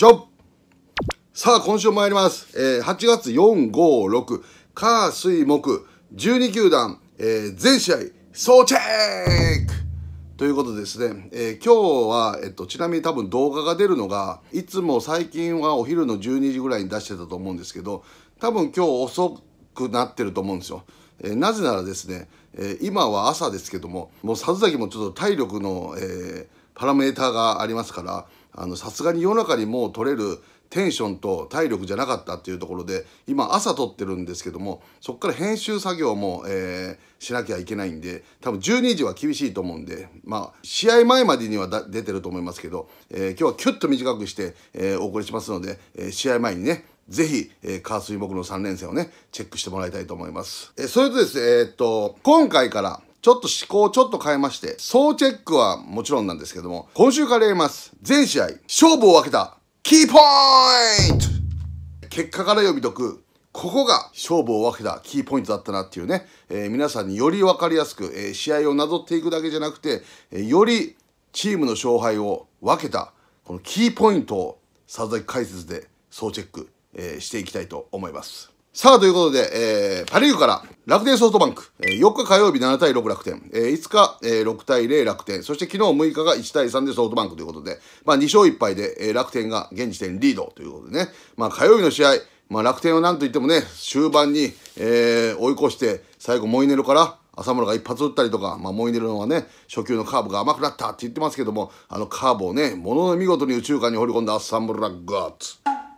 ジョブさあ、今週参ります。えー、8月4、5、6、火、水、木、12球団、えー、全試合、総チェックということですね、えー、今日は、えっと、ちなみに多分動画が出るのがいつも最近はお昼の12時ぐらいに出してたと思うんですけど多分今日遅くなってると思うんですよ。えー、なぜならですね、えー、今は朝ですけどももうさずざきもちょっと体力の、えパラメーターがありますから。さすがに夜中にもう取れるテンションと体力じゃなかったっていうところで今朝撮ってるんですけどもそこから編集作業も、えー、しなきゃいけないんで多分12時は厳しいと思うんでまあ試合前までには出てると思いますけど、えー、今日はキュッと短くして、えー、お送りしますので、え試合前にねぜひ、えー、火水木の3連戦をね、チェックしてもらいたいと思います。えそれとですね、えっと、今回から、ちょっと思考をちょっと変えまして、総チェックはもちろんなんですけども、今週からやります。全試合、勝負を分けた、キーポイント結果から読み解く、ここが勝負を分けたキーポイントだったなっていうね、えー、皆さんにより分かりやすく、えー、試合をなぞっていくだけじゃなくて、えー、よりチームの勝敗を分けた、このキーポイントを佐々木解説で総チェック、えしていきたいと思います。さあ、ということで、えー、パリーグから楽天ソフトバンク、えー、4日火曜日7対6楽天、えー、5日、えー、6対0楽天、そして昨日6日が1対3でソフトバンクということで、まあ2勝1敗で、えー、楽天が現時点リードということでね、まあ火曜日の試合、まあ楽天はなんといってもね、終盤に、えー、追い越して、最後モイネルから浅村が一発打ったりとか、まあ、モイネルのはね初球のカーブが甘くなったって言ってますけどもあのカーブをねものの見事に右中間に放り込んだ浅村ガッツ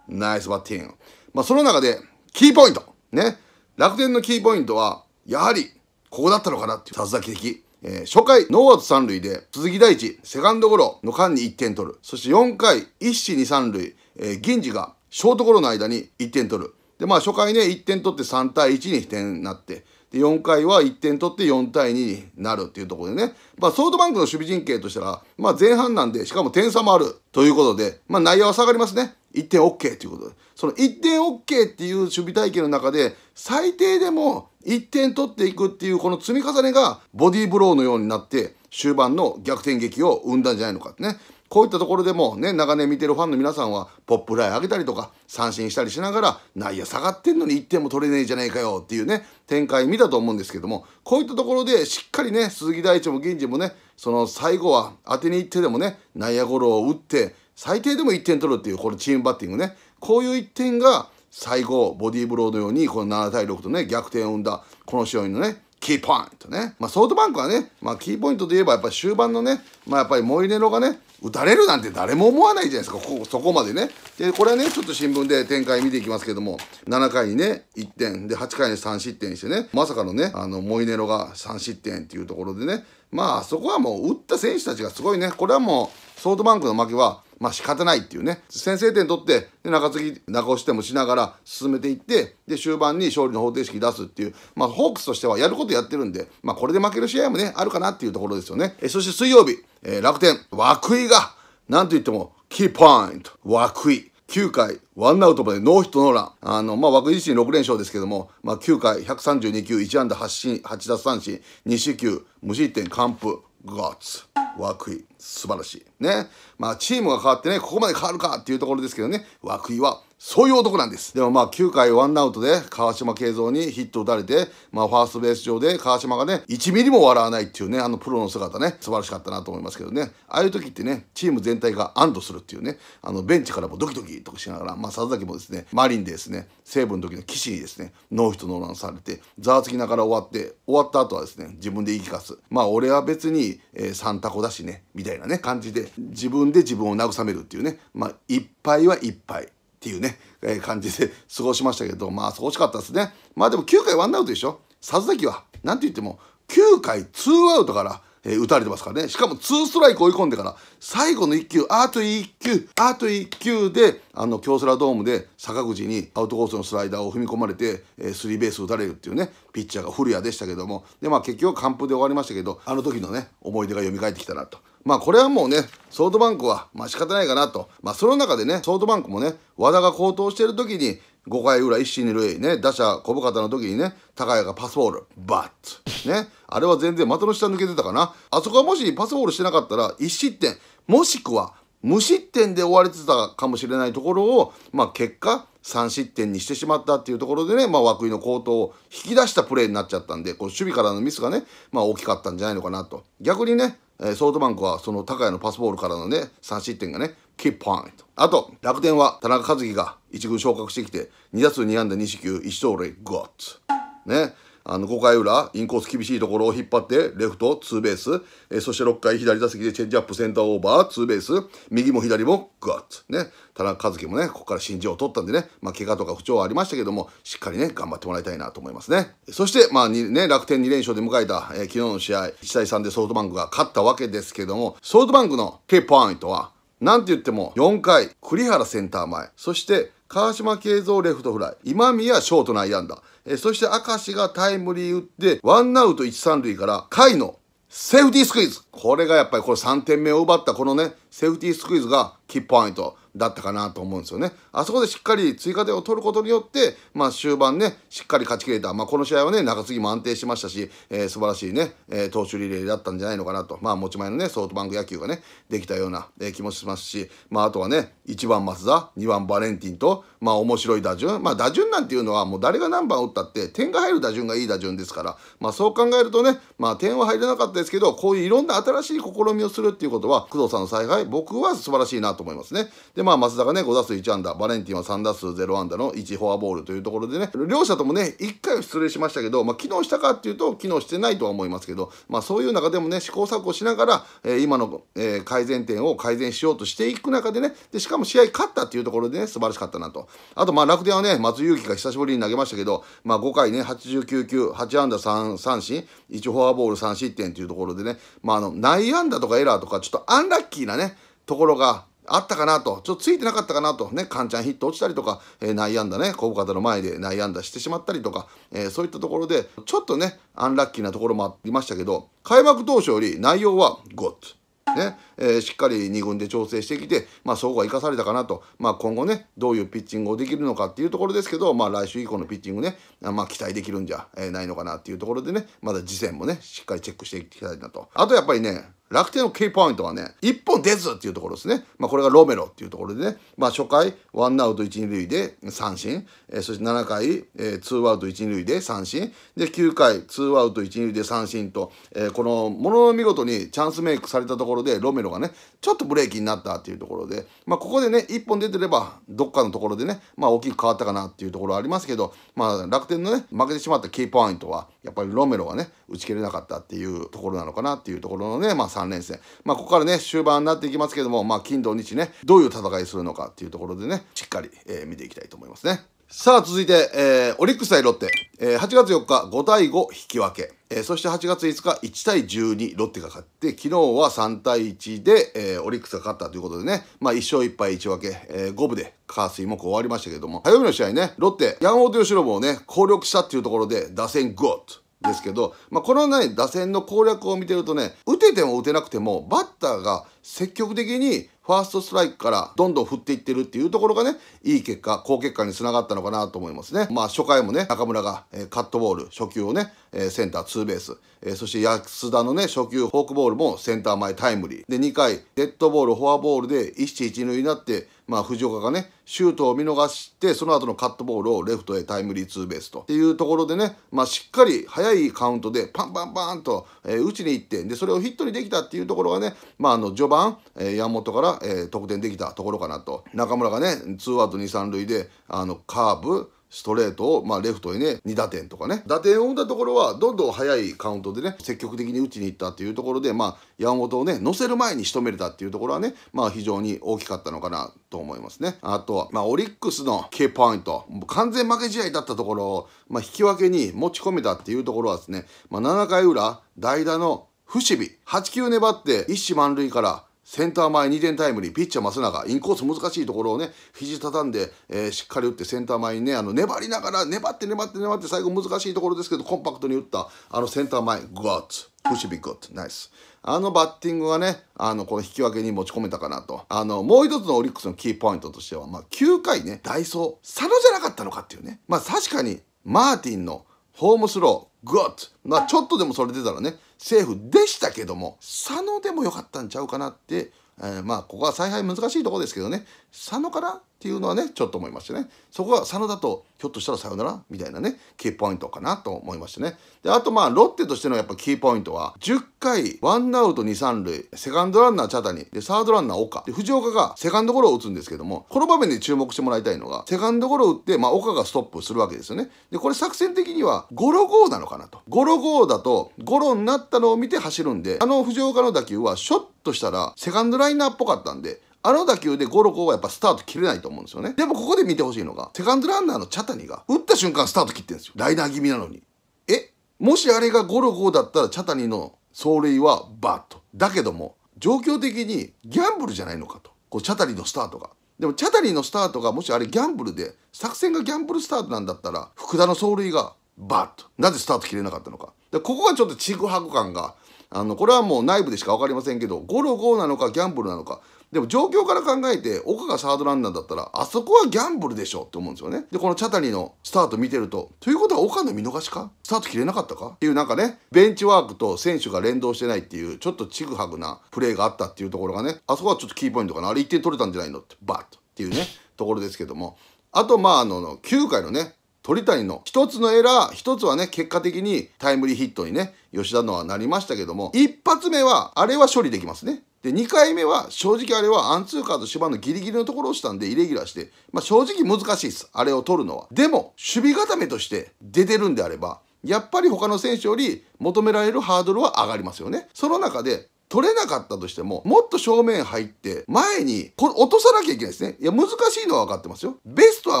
ナイスバッティング、まあ、その中でキーポイントね。楽天のキーポイントは、やはり、ここだったのかなっていう、達崎的。えー、初回、ノーアウト三塁で、鈴木大地、セカンドゴロの間に1点取る。そして4回、一死二三塁、えー、銀次が、ショートゴロの間に1点取る。で、まあ初回ね、1点取って3対1に点なって、で、4回は1点取って4対2になるっていうところでね、まあソフトバンクの守備陣形としたら、まあ前半なんで、しかも点差もあるということで、まあ内野は下がりますね。1点 OK ということでその1点 OK っていう守備体系の中で最低でも1点取っていくっていうこの積み重ねがボディーブローのようになって終盤の逆転劇を生んだんじゃないのかってねこういったところでもね、長年見てるファンの皆さんは、ポップライ上げたりとか、三振したりしながら、内野下がってんのに1点も取れねえじゃないかよっていうね、展開見たと思うんですけども、こういったところでしっかりね、鈴木大地も銀次もね、その最後は当てに行ってでもね、内野ゴロを打って、最低でも1点取るっていうこのチームバッティングねこういう1点が最後ボディーブローのようにこの7対6とね逆転を生んだこの試合のねキーポイントね、まあ、ソフトバンクはね、まあ、キーポイントといえばやっぱり終盤のね、まあ、やっぱりモイネロがね打たれるなんて誰も思わないじゃないですかここそこまでねでこれはねちょっと新聞で展開見ていきますけども7回にね1点で8回に3失点してねまさかのねあのモイネロが3失点っていうところでねまあそこはもう打った選手たちがすごいねこれはもうソフトバンクの負けはまあ仕方ないっていうね先制点取ってで中継ぎ中押してもしながら進めていってで終盤に勝利の方程式出すっていう、まあ、ホークスとしてはやることやってるんで、まあ、これで負ける試合もねあるかなっていうところですよねえそして水曜日、えー、楽天涌井がなんといってもキーポイント涌井9回、ワンアウトまでノーヒットノーラン。あの、まあ、枠自身6連勝ですけども、まあ、9回、132球、1安打8進、8奪三振、2四球、無失点、完封、ガッツ、涌井。素晴らしい。ね。まあ、チームが変わってね、ここまで変わるかっていうところですけどね、涌井はそういう男なんです。でもまあ、9回ワンアウトで川島慶三にヒット打たれて、まあ、ファーストベース上で川島がね、1ミリも笑わないっていうね、あのプロの姿ね、素晴らしかったなと思いますけどね。ああいう時ってね、チーム全体が安堵するっていうね、あの、ベンチからもドキドキとかしながら、まあ、佐々木もですね、マリンでですね、西武の時の士にですね、ノーヒットノーランされて、ざわつきながら終わって、終わった後はですね、自分で言い聞かす。まあ、俺は別に、えー、3タコだしね、みたいなたいなね、感じで、自分で自分を慰めるっていうね、まあ、いっぱいはいっぱい。っていうね、えー、感じで 過ごしましたけど、まあ、ごしかったですね。まあでも9回ワンアウトでしょ。佐々木は、何て言っても、9回ツーアウトからえー、打たれてますからね。しかも2ストライク追い込んでから、最後の1球、あと1球、あと1球で、あの、京セラドームで坂口にアウトコースのスライダーを踏み込まれて、えー、スリーベース打たれるっていうね、ピッチャーが古谷でしたけども、で、まあ結局完封で終わりましたけど、あの時のね、思い出が蘇ってきたなと。まあこれはもうね、ソフトバンクは、まあ仕方ないかなと。まあその中でね、ソフトバンクもね、和田が高騰してる時に、5回裏一進二塁ね打者小深田の時にね高谷がパスボールバッねあれは全然的の下抜けてたかなあそこはもしパスボールしてなかったら1失点もしくは無失点で終われてたかもしれないところをまあ結果3失点にしてしまったっていうところでね、まあ、涌井の好投を引き出したプレーになっちゃったんで、こ守備からのミスがね、まあ、大きかったんじゃないのかなと。逆にね、ソフトバンクはその高谷のパスボールからのね、3失点がね、キーポイント。あと、楽天は田中和樹が1軍昇格してきて、2打数2安打2四球、1勝塁、ゴッツ。ね。あの5回裏、インコース厳しいところを引っ張って、レフト、ツーベース、えー、そして6回左打席でチェンジアップ、センターオーバー、ツーベース、右も左もグワッツ。ね、田中和樹もね、ここから新人を取ったんでね、まあ、怪我とか不調はありましたけども、しっかりね、頑張ってもらいたいなと思いますね。そして、まあね、楽天2連勝で迎えた、えー、昨日の試合、1対3でソフトバンクが勝ったわけですけども、ソフトバンクの K ポイントは、なんて言っても、4回、栗原センター前、そして、川島慶三レフトフライ、今宮ショート内野安打、えそして明石がタイムリー打って、ワンアウト一三塁から、甲斐のセーフティースクイズ。これがやっぱりこれ3点目を奪ったこのね、セーフティースクイズがキーポイント。だったかなと思うんですよね。あそこでしっかり追加点を取ることによって、まあ、終盤ね、しっかり勝ちきれた、まあ、この試合はね、中継ぎも安定しましたし、えー、素晴らしいね、えー、投手リレーだったんじゃないのかなと、まあ、持ち前のね、ソフトバンク野球がね、できたような、えー、気もしますし、まあ、あとはね、1番松田、2番バレンティンと、まあ、面白い打順、まあ、打順なんていうのは、もう誰が何番打ったって、点が入る打順がいい打順ですから、まあ、そう考えるとね、まあ、点は入れなかったですけど、こういういろんな新しい試みをするっていうことは、工藤さんの采配、僕は素晴らしいなと思いますね。でで、まあ、増田がね、5打数1安打、バレンティンは3打数0安打の1フォアボールというところでね、両者ともね、1回は失礼しましたけど、まあ、機能したかっていうと、機能してないとは思いますけど、まあ、そういう中でもね、試行錯誤しながら、えー、今の、えー、改善点を改善しようとしていく中でね、で、しかも試合勝ったっていうところでね、素晴らしかったなと。あと、まあ、楽天はね、松裕樹が久しぶりに投げましたけど、まあ、5回ね、89球、8安打3三振、1フォアボール3失点というところでね、まあ、あの、内安打とかエラーとか、ちょっとアンラッキーなね、ところがあったかなと、ちょっとついてなかったかなと、ね、カンちゃんヒット落ちたりとか、えー、内野安打ね、小深田の前で内野安打してしまったりとか、えー、そういったところで、ちょっとね、アンラッキーなところもありましたけど、開幕当初より内容はゴッツ。ねえー、しっかり2軍で調整してきて、まあ、そこが生かされたかなと、まあ、今後ねどういうピッチングをできるのかっていうところですけど、まあ、来週以降のピッチングね、まあ、期待できるんじゃないのかなっていうところでねまだ次戦もねしっかりチェックしていきたいなとあとやっぱりね楽天の K ポイントはね、1本出ずっていうところですね。まあ、これがロメロっていうところでね、まあ、初回、ワンアウト1、二塁で三振、えー、そして7回、えー、ツーアウト1、二塁で三振、で、9回、ツーアウト1、二塁で三振と、えー、この、ものの見事にチャンスメイクされたところで、ロメロがね、ちょっとブレーキになったっていうところで、まあ、ここでね、1本出てれば、どっかのところでね、まあ、大きく変わったかなっていうところありますけど、まあ、楽天のね、負けてしまった K ポイントは、やっぱりロメロがね、打ち切れなかったっていうところなのかなっていうところのね、まあ、3連戦、まあ、ここからね終盤になっていきますけども、まあ、金土日ねどういう戦いするのかっていうところでねしっかり、えー、見ていきたいと思いますね。さあ続いて、えー、オリックス対ロッテ、えー、8月4日5対5引き分け、えー、そして8月5日1対12ロッテが勝って昨日は3対1で、えー、オリックスが勝ったということでね、まあ、1勝1敗1分け、えー、5部で火水木終わりましたけども火曜日の試合ねロッテ山本由伸をね攻略したっていうところで打線グッとですけど、まあ、このね、打線の攻略を見てるとね、打てても打てなくても、バッターが積極的にファーストストライクからどんどん振っていってるっていうところがね、いい結果、好結果につながったのかなと思いますね。まあ初回もね、中村が、えカットボール、初球をね、えセンターツーベース、えそして安田のね、初球フォークボールもセンター前タイムリー。で、2回、デッドボール、フォアボールで 1・ 1・ 一塁になって、まあ、藤岡がね、シュートを見逃して、その後のカットボールをレフトへタイムリーツーベースと。っていうところでね、まあ、しっかり早いカウントでパンパンパンと、えー、打ちに行って、で、それをヒットにできたっていうところがね、まあ、あの、序盤、えー、山本から、えー、得点できたところかなと。中村がね、ツーアウト2、3塁で、あの、カーブ、ストレートを、まあ、レフトへね、2打点とかね。打点を生んだところは、どんどん早いカウントでね、積極的に打ちに行ったっていうところで、まあ、山本をね、乗せる前に仕留めれたっていうところはね、まあ、非常に大きかったのかなと思いますね。あとは、まあ、オリックスの K ポイント、完全負け試合だったところを、まあ、引き分けに持ち込めたっていうところはですね、まあ、7回裏、代打の伏見、8球粘って、一死満塁から、センター前2点タイムリー、ピッチャー増永、インコース難しいところをね、肘畳んで、えー、しっかり打ってセンター前にね、あの、粘りながら、粘って粘って粘って、最後難しいところですけど、コンパクトに打った、あの、センター前、グアッツ、フシビグッツ、ナイス。あのバッティングがね、あの、この引き分けに持ち込めたかなと。あの、もう一つのオリックスのキーポイントとしては、まあ、9回ね、ダイソー、佐野じゃなかったのかっていうね。まあ、確かに、マーティンのホームスロー、グッド。まあ、ちょっとでもそれ出たらね、セーフでしたけども、佐野でもよかったんちゃうかなってえー、まあここは采配難しいとこですけどね佐野からっていうのはねちょっと思いましてねそこは佐野だとひょっとしたらさよならみたいなねキーポイントかなと思いましてねであとまあロッテとしてのやっぱキーポイントは10回ワンアウト2、3塁セカンドランナー茶谷でサードランナー岡で藤岡がセカンドゴロを打つんですけどもこの場面で注目してもらいたいのがセカンドゴロを打って、まあ、岡がストップするわけですよねでこれ作戦的にはゴロゴーなのかなとゴロゴーだとゴロになったのを見て走るんであの藤岡の打球はショットとしたら、セカンドライナーっぽかったんで、あの打球でゴロゴはやっぱスタート切れないと思うんですよね。でもここで見てほしいのが、セカンドランナーのチャタニが、打った瞬間スタート切ってるんですよ。ライナー気味なのに。えもしあれがゴロゴだったらチャタニの走塁はバッと。だけども、状況的にギャンブルじゃないのかと。こう、チャタニのスタートが。でもチャタニのスタートがもしあれギャンブルで、作戦がギャンブルスタートなんだったら、福田の走塁がバッと。なぜスタート切れなかったのか。でここがちょっとちぐはぐ感があのこれはもう内部でしか分かりませんけど565なのかギャンブルなのかでも状況から考えて岡がサードランナーだったらあそこはギャンブルでしょって思うんですよねでこの茶谷のスタート見てるとということは岡の見逃しかスタート切れなかったかっていうなんかねベンチワークと選手が連動してないっていうちょっとちぐはぐなプレーがあったっていうところがねあそこはちょっとキーポイントかなあれ1点取れたんじゃないのってバッとっていうねところですけどもあとまああの9回のね鳥谷の一つのエラー、一つはね、結果的にタイムリーヒットにね、吉田のはなりましたけども、一発目は、あれは処理できますね。で、2回目は、正直あれはアンツーカーと芝のギリギリのところをしたんで、イレギュラーして、まあ正直難しいです。あれを取るのは。でも、守備固めとして出てるんであれば、やっぱり他の選手より求められるハードルは上がりますよね。その中で取れなかったとしても、もっと正面入って、前に、これ落とさなきゃいけないですね。いや、難しいのは分かってますよ。ベストは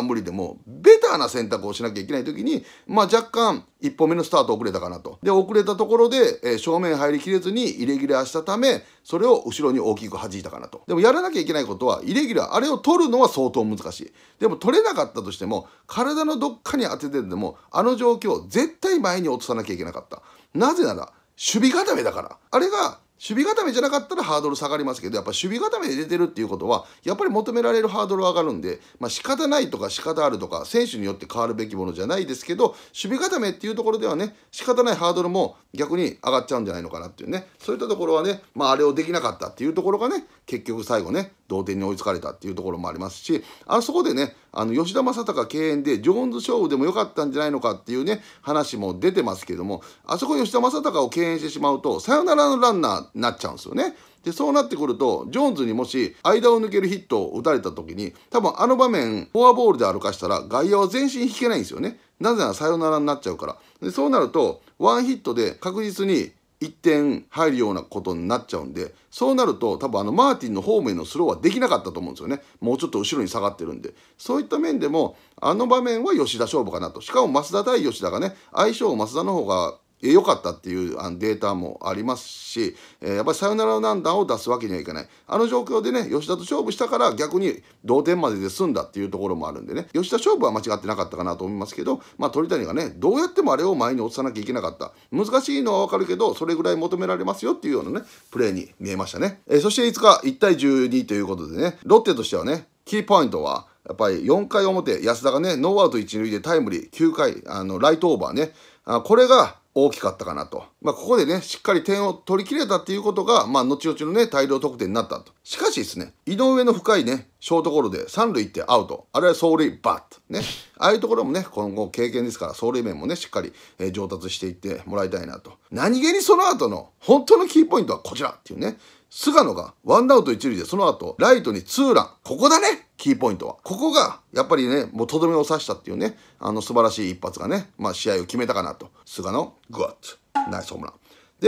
無理でも、ベターな選択をしなきゃいけない時に、まあ若干、一歩目のスタート遅れたかなと。で、遅れたところで、えー、正面入りきれずにイレギュラーしたため、それを後ろに大きく弾いたかなと。でもやらなきゃいけないことは、イレギュラー、あれを取るのは相当難しい。でも取れなかったとしても、体のどっかに当ててでも、あの状況、絶対前に落とさなきゃいけなかった。なぜなら、守備固めだから。あれが守備固めじゃなかったらハードル下がりますけどやっぱ守備固めで出てるっていうことはやっぱり求められるハードル上がるんで、まあ、仕方ないとか仕方あるとか選手によって変わるべきものじゃないですけど守備固めっていうところではね仕方ないハードルも逆に上がっちゃうんじゃないのかなっていうねそういったところはね、まあ、あれをできなかったっていうところがね結局最後ね同点に追いつかれたっていうところもありますしあそこでねあの吉田正尚敬遠でジョーンズ勝負でも良かったんじゃないのかっていうね話も出てますけどもあそこ吉田正尚を敬遠してしまうとサヨナラのランナーなっちゃうんですよね。で、そうなってくると、ジョーンズにもし間を抜けるヒットを打たれた時に、多分あの場面、フォアボールで歩かしたら外野は全身引けないんですよね。なぜならサヨナラになっちゃうから。で、そうなると、ワンヒットで確実に1点入るようなことになっちゃうんで、そうなると多分あのマーティンの方面のスローはできなかったと思うんですよね。もうちょっと後ろに下がってるんで。そういった面でも、あの場面は吉田勝負かなと。しかも増田対吉田がね、相性を増田の方が良かったっていうデータもありますし、えやっぱりサヨナラのンダーを出すわけにはいかない。あの状況でね、吉田と勝負したから逆に同点までで済んだっていうところもあるんでね、吉田勝負は間違ってなかったかなと思いますけど、まあ鳥谷がね、どうやってもあれを前に落とさなきゃいけなかった。難しいのはわかるけど、それぐらい求められますよっていうようなね、プレーに見えましたね。えそして5日、1対12ということでね、ロッテとしてはね、キーポイントは、やっぱり4回表、安田がね、ノーアウト1塁でタイムリー、9回、あの、ライトオーバーね、あこれが大きかったかなと。まあ、ここでね、しっかり点を取り切れたっていうことが、まあ、後々のね、大量得点になったと。しかしですね、井上の深いね、ショートゴロで三塁行ってアウト。あるいは走塁バッと。ね。ああいうところもね、今後経験ですから、走塁面もね、しっかり、えー、上達していってもらいたいなと。何気にその後の本当のキーポイントはこちらっていうね。菅野がワンアウト一塁でその後、ライトにツーラン。ここだねキーポイントは。ここが、やっぱりね、もうとどめを刺したっていうね、あの素晴らしい一発がね、まあ試合を決めたかなと。菅野、グワッツ。ナイスホームラン。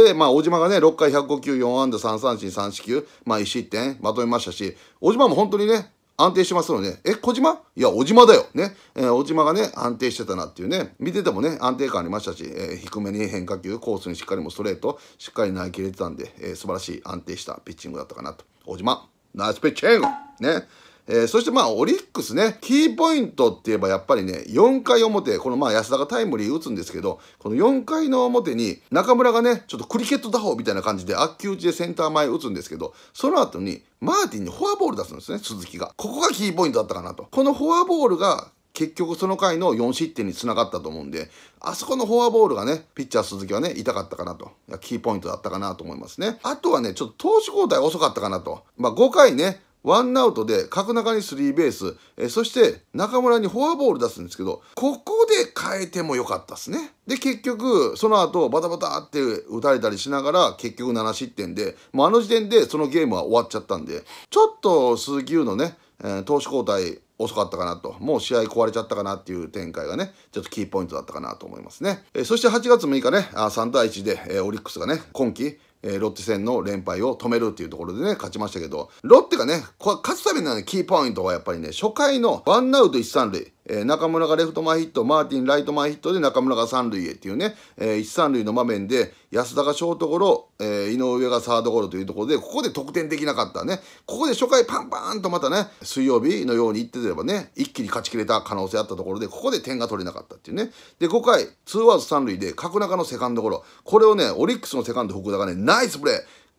で、まあ、小島がね、6回105球、4安打、3三振、3四球、まあ、1失点、まとめましたし、小島も本当にね、安定してますので、ね、え、小島いや、小島だよ。ね。えー、小島がね、安定してたなっていうね、見ててもね、安定感ありましたし、えー、低めに変化球、コースにしっかりもストレート、しっかり投げ切れてたんで、えー、素晴らしい安定したピッチングだったかなと。小島、ナイスピッチングね。えー、そしてまあオリックスね、キーポイントって言えばやっぱりね、4回表、このまあ安田がタイムリー打つんですけど、この4回の表に中村がね、ちょっとクリケット打法みたいな感じで、悪球打ちでセンター前打つんですけど、その後にマーティンにフォアボール出すんですね、鈴木が。ここがキーポイントだったかなと。このフォアボールが結局その回の4失点につながったと思うんで、あそこのフォアボールがね、ピッチャー鈴木はね、痛かったかなと。キーポイントだったかなと思いますね。あとはね、ちょっと投手交代遅かったかなと。まあ5回ね、ワンアウトで角中にスリーベース、えそして中村にフォアボール出すんですけど、ここで変えてもよかったですね。で、結局、その後バタバタって打たれたりしながら、結局7失点で、もうあの時点でそのゲームは終わっちゃったんで、ちょっと鈴木優のね、え投手交代遅かったかなと、もう試合壊れちゃったかなっていう展開がね、ちょっとキーポイントだったかなと思いますね。えそして8月6日ね、あ3対1で、えオリックスがね、今季、えー、ロッテ戦の連敗を止めるっていうところでね、勝ちましたけど、ロッテがね、こ勝つためにはね、キーポイントはやっぱりね、初回のワンアウト一三塁、えー、中村がレフト前ヒット、マーティンライト前ヒットで中村が三塁へっていうね、えー、一三塁の場面で安田がショートゴロ、えー、井上がサードゴロというところで、ここで得点できなかったね。ここで初回パンパンとまたね、水曜日のように言ってればね、一気に勝ちきれた可能性あったところで、ここで点が取れなかったっていうね。で、5回、ツーアウト三塁で角中のセカンドゴロ。これをね、オリックスのセカンド福田がね、ナイスプレー。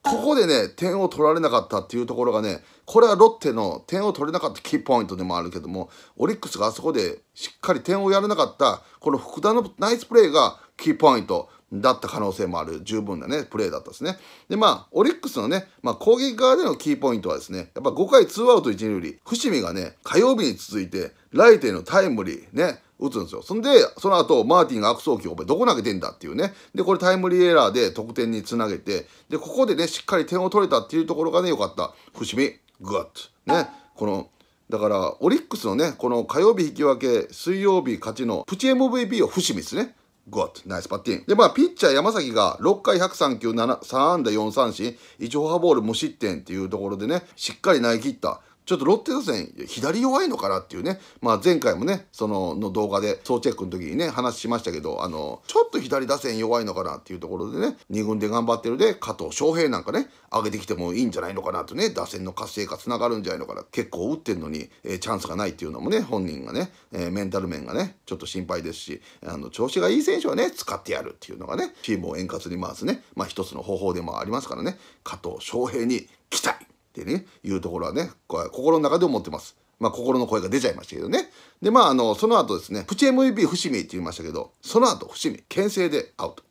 ここでね、点を取られなかったっていうところがね、これはロッテの点を取れなかったキーポイントでもあるけども、オリックスがあそこでしっかり点をやらなかった、この福田のナイスプレーがキーポイントだった可能性もある、十分なね、プレーだったですね。で、まあ、オリックスのね、まあ、攻撃側でのキーポイントはですね、やっぱ5回2アウト1、2塁、伏見がね、火曜日に続いて、ライトへのタイムリー、ね、打つんですよ。そんで、その後、マーティンが悪送球、お前どこ投げてんだっていうね。で、これタイムリーエラーで得点につなげて、で、ここでね、しっかり点を取れたっていうところがね、良かった。伏見、グッと。ね、この、だから、オリックスのね、この火曜日引き分け、水曜日勝ちのプチ MVP を伏見ですね。グッと。ナイスパッティング。で、まあ、ピッチャー山崎が6回103球、3安打4三振、1フォアボール無失点っていうところでね、しっかり投げ切った。ちょっとロッテ打線、左弱いのかなっていうね、まあ、前回もね、そのの動画で、総チェックの時にね、話しましたけど、あの、ちょっと左打線弱いのかなっていうところでね、2軍で頑張ってるで、加藤翔平なんかね、上げてきてもいいんじゃないのかなとね、打線の活性化つながるんじゃないのかな、結構打ってんのに、えー、チャンスがないっていうのもね、本人がね、えー、メンタル面がね、ちょっと心配ですし、あの、調子がいい選手はね、使ってやるっていうのがね、チームを円滑に回すね、まあ一つの方法でもありますからね、加藤翔平に期待ってね、いうところはね、心の中で思ってます。まあ、心の声が出ちゃいましたけどね。で、まあ、あの、その後ですね、プチ MVP 伏見って言いましたけど、その後、伏見、牽制でアウト。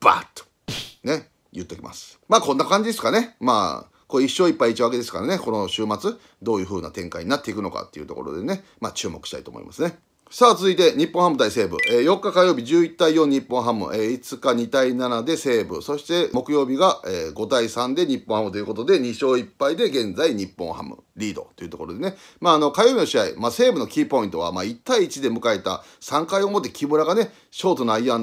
バッと。ね、言っときます。まあ、こんな感じですかね。まあ、これ一生いっぱいいちわけですからね、この週末、どういう風な展開になっていくのかっていうところでね、まあ、注目したいと思いますね。さあ続いて日本ハム対西武、えー、4日火曜日11対4日本ハム、えー、5日2対7で西武そして木曜日が、えー、5対3で日本ハムということで2勝1敗で現在日本ハムリードというところでね、まあ、あの火曜日の試合、まあ、西武のキーポイントは、まあ、1対1で迎えた3回表木村がねショートのアイア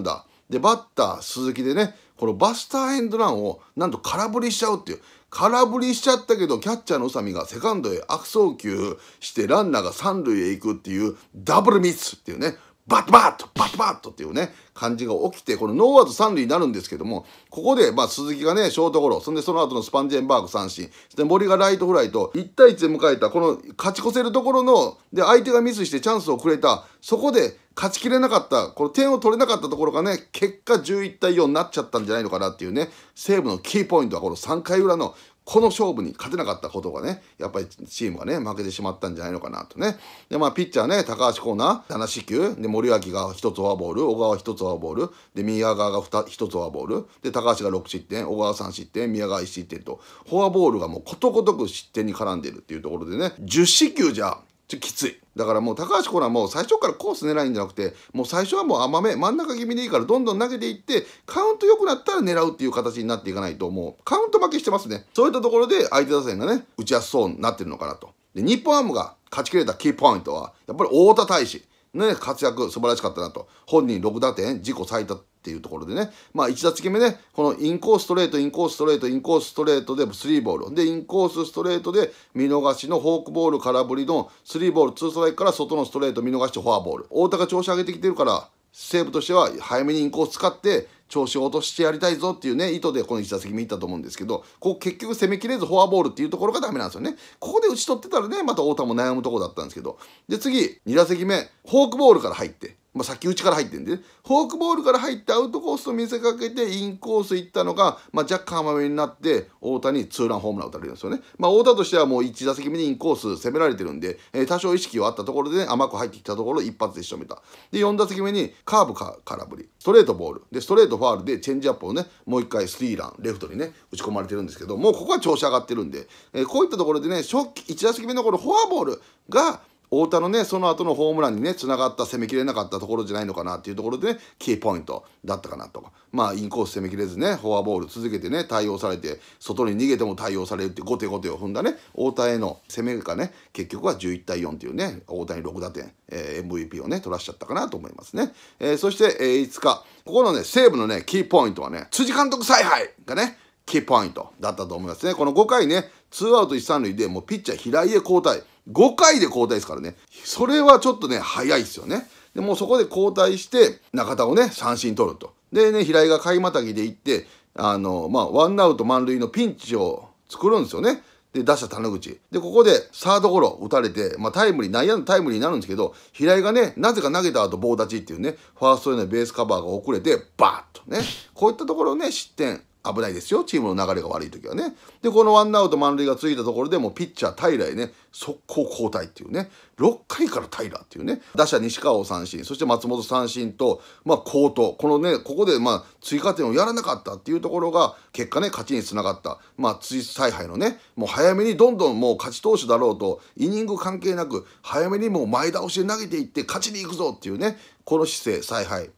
でバッター鈴木でねこのバスターエンドランをなんと空振りしちゃうっていう。空振りしちゃったけど、キャッチャーの宇佐美がセカンドへ悪送球して、ランナーが三塁へ行くっていう、ダブルミスっていうね。バッバッとバッバッとっていうね、感じが起きて、このノーアウト三塁になるんですけども、ここで、まあ、鈴木がね、ショートゴロ、そんでその後のスパンジェンバーグ三振、そして森がライトフライと、1対1で迎えた、この勝ち越せるところの、で、相手がミスしてチャンスをくれた、そこで勝ちきれなかった、この点を取れなかったところがね、結果11対4になっちゃったんじゃないのかなっていうね、西武のキーポイントはこの3回裏のこの勝負に勝てなかったことがね、やっぱりチームはね、負けてしまったんじゃないのかなとね。で、まあ、ピッチャーね、高橋コーナー、7四球、で、森脇が1つフォアボール、小川1つフォアボール、で、宮川が1つフォアボール、で、高橋が6失点、小川3失点、宮川1失点と、フォアボールがもうことごとく失点に絡んでるっていうところでね、10四球じゃ、ちょきつい。だからもう高橋コーナーもう最初からコース狙いんじゃなくて、もう最初はもう甘め、真ん中気味でいいからどんどん投げていって、カウント良くなったら狙うっていう形になっていかないと、もうカウント負けしてますね。そういったところで相手打線がね、打ちやすそうになってるのかなと。で、日本ハムが勝ちきれたキーポイントは、やっぱり太田大使。ね、活躍素晴らしかったなと。本人6打点、自己最多っていうところでね、まあ1打席目ね、このインコーストレート、インコーストレート、インコースストレートでスリーボール。で、インコースストレートで見逃しのフォークボール、空振りのスリーボール、ツーストライクから外のストレート見逃してフォアボール。太田が調子上げてきてるから、西武としては早めにインコース使って調子を落としてやりたいぞっていうね、意図でこの1打席目いったと思うんですけど、こう結局攻めきれずフォアボールっていうところがダメなんですよね。ここで打ち取ってたらね、また太田も悩むとこだったんですけど。で、次、2打席目、フォークボールから入って、まあ、先打ちから入ってんで、ね、フォークボールから入ってアウトコースと見せかけてインコース行ったのが、まあ、若干甘めになって太田にツーランホームラン打たれるんですよね、まあ、太田としてはもう1打席目にインコース攻められてるんで、えー、多少意識はあったところで、ね、甘く入ってきたところ一発で仕留めたで4打席目にカーブか空振りストレートボールでストレートファールでチェンジアップをねもう1回スリーランレフトにね打ち込まれてるんですけどもうここは調子上がってるんで、えー、こういったところでね初期1打席目のこのフォアボールが太田のね、その後のホームランにね、繋がった、攻めきれなかったところじゃないのかなっていうところでね、キーポイントだったかなとか。まあ、インコース攻めきれずね、フォアボール続けてね、対応されて、外に逃げても対応されるって、後手後手を踏んだね、太田への攻めがね、結局は11対4っていうね、大谷6打点、えー、MVP をね、取らしちゃったかなと思いますね。えー、そして、えー、5日、ここのね、西武のね、キーポイントはね、辻監督采配がね、キーポイントだったと思いますね。この5回ね、ツーアウト一三塁でもうピッチャー平井へ交代。5回で交代ですからね。それはちょっとね、早いですよね。で、もうそこで交代して、中田をね、三振取ると。でね、平井が買いまたぎで行って、あの、まあ、ワンアウト満塁のピンチを作るんですよね。で、打者、田野口。で、ここでサードゴロ打たれて、まあ、タイムリー、内野のタイムリーになるんですけど、平井がね、なぜか投げた後棒立ちっていうね、ファーストへのベースカバーが遅れて、バーッとね、こういったところね、失点危ないですよ、チームの流れが悪い時はね。で、このワンアウト満塁がついたところでもうピッチャー平へね、速攻交代っていうね、6回から平っていうね、打者西川を三振、そして松本三振と、まあ、好投。このね、ここでまあ、追加点をやらなかったっていうところが、結果ね、勝ちにつながった。まあ、追采配のね、もう早めにどんどんもう勝ち投手だろうと、イニング関係なく、早めにもう前倒しで投げていって、勝ちに行くぞっていうね、この姿勢、采配、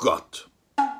ガッと。